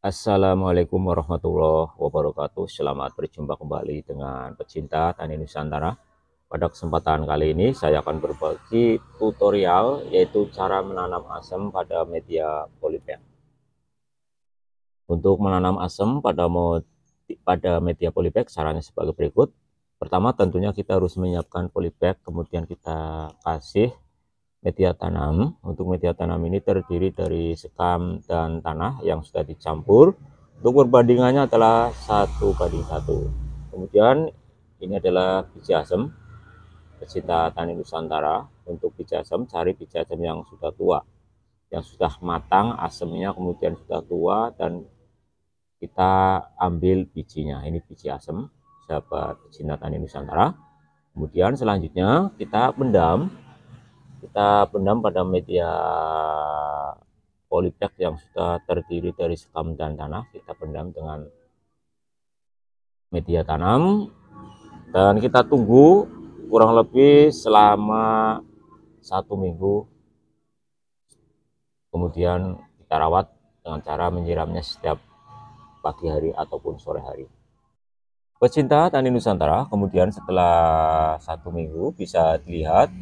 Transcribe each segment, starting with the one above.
Assalamualaikum warahmatullahi wabarakatuh. Selamat berjumpa kembali dengan pecinta Tani Nusantara. Pada kesempatan kali ini saya akan berbagi tutorial yaitu cara menanam asem pada media polybag. Untuk menanam asem pada pada media polybag caranya sebagai berikut. Pertama tentunya kita harus menyiapkan polybag, kemudian kita kasih media tanam. Untuk media tanam ini terdiri dari sekam dan tanah yang sudah dicampur. Untuk perbandingannya adalah satu banding satu. Kemudian ini adalah biji asem pecinta tani Nusantara. Untuk biji asem cari biji asem yang sudah tua, yang sudah matang asemnya kemudian sudah tua dan kita ambil bijinya. Ini biji asem sahabat pecinta tani Nusantara. Kemudian selanjutnya kita pendam kita pendam pada media polybag yang sudah terdiri dari sekam dan tanah kita pendam dengan media tanam dan kita tunggu kurang lebih selama satu minggu kemudian kita rawat dengan cara menyiramnya setiap pagi hari ataupun sore hari pecinta tani nusantara kemudian setelah satu minggu bisa dilihat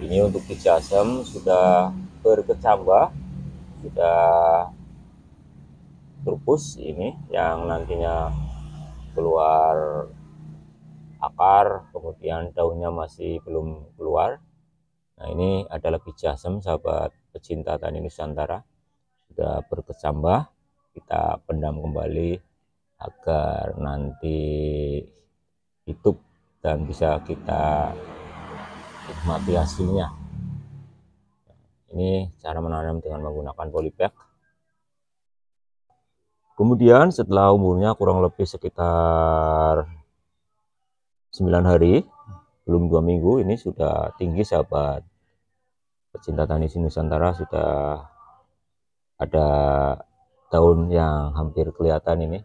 ini untuk di sudah berkecambah sudah terpus ini yang nantinya keluar akar kemudian daunnya masih belum keluar nah ini adalah jasem sahabat pecinta tani nusantara sudah berkecambah kita pendam kembali agar nanti hidup dan bisa kita mati hasilnya ini cara menanam dengan menggunakan polybag kemudian setelah umurnya kurang lebih sekitar 9 hari belum dua minggu ini sudah tinggi sahabat pecinta tani Nusantara sudah ada daun yang hampir kelihatan ini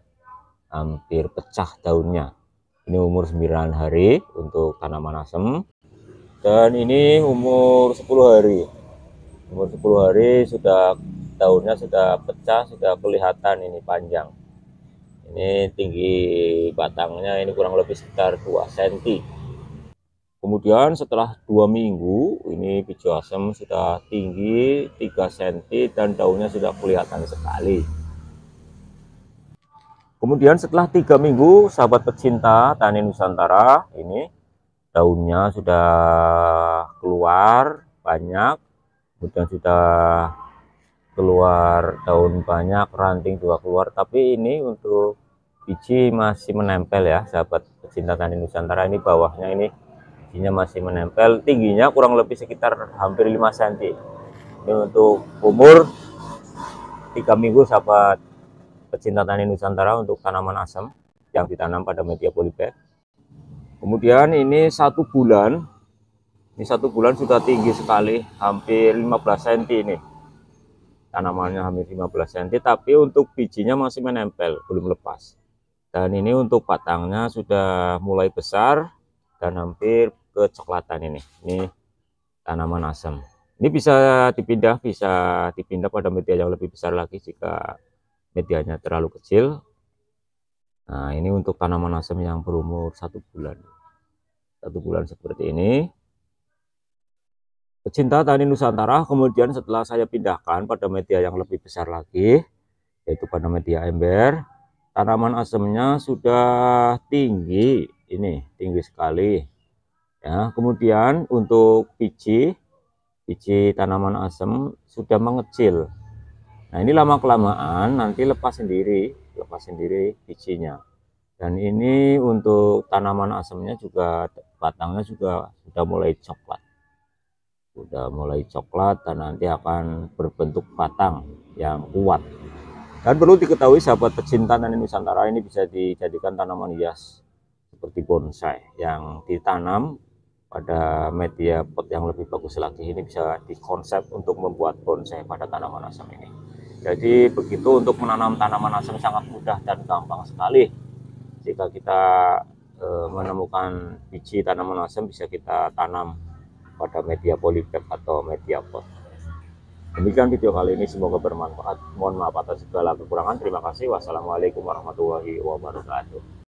hampir pecah daunnya ini umur 9 hari untuk tanaman asem dan ini umur 10 hari umur 10 hari sudah daunnya sudah pecah sudah kelihatan ini panjang ini tinggi batangnya ini kurang lebih sekitar 2 cm kemudian setelah dua minggu ini biji asem sudah tinggi 3 cm dan daunnya sudah kelihatan sekali kemudian setelah tiga minggu sahabat pecinta tani nusantara ini daunnya sudah keluar banyak kemudian sudah keluar daun banyak ranting juga keluar tapi ini untuk biji masih menempel ya sahabat pecinta tani nusantara ini bawahnya ini bijinya masih menempel tingginya kurang lebih sekitar hampir 5 cm ini untuk umur tiga minggu sahabat pecinta tani nusantara untuk tanaman asam yang ditanam pada media polybag kemudian ini satu bulan ini satu bulan sudah tinggi sekali hampir 15 cm ini tanamannya hampir 15 cm tapi untuk bijinya masih menempel belum lepas dan ini untuk batangnya sudah mulai besar dan hampir kecoklatan ini ini tanaman asam ini bisa dipindah bisa dipindah pada media yang lebih besar lagi jika medianya terlalu kecil Nah ini untuk tanaman asem yang berumur satu bulan. Satu bulan seperti ini. Pecinta tani Nusantara kemudian setelah saya pindahkan pada media yang lebih besar lagi. Yaitu pada media ember. Tanaman asemnya sudah tinggi. Ini tinggi sekali. Ya, kemudian untuk biji. Biji tanaman asem sudah mengecil. Nah ini lama kelamaan nanti lepas sendiri lepas sendiri bijinya dan ini untuk tanaman asamnya juga batangnya juga sudah mulai coklat sudah mulai coklat dan nanti akan berbentuk batang yang kuat dan perlu diketahui sahabat pecinta tanaman Nusantara ini bisa dijadikan tanaman hias seperti bonsai yang ditanam pada media pot yang lebih bagus lagi ini bisa dikonsep untuk membuat bonsai pada tanaman asam ini jadi begitu untuk menanam tanaman asem sangat mudah dan gampang sekali. Jika kita e, menemukan biji tanaman asem bisa kita tanam pada media polybag atau media pot. Demikian video kali ini semoga bermanfaat. Mohon maaf atas segala kekurangan. Terima kasih. Wassalamualaikum warahmatullahi wabarakatuh.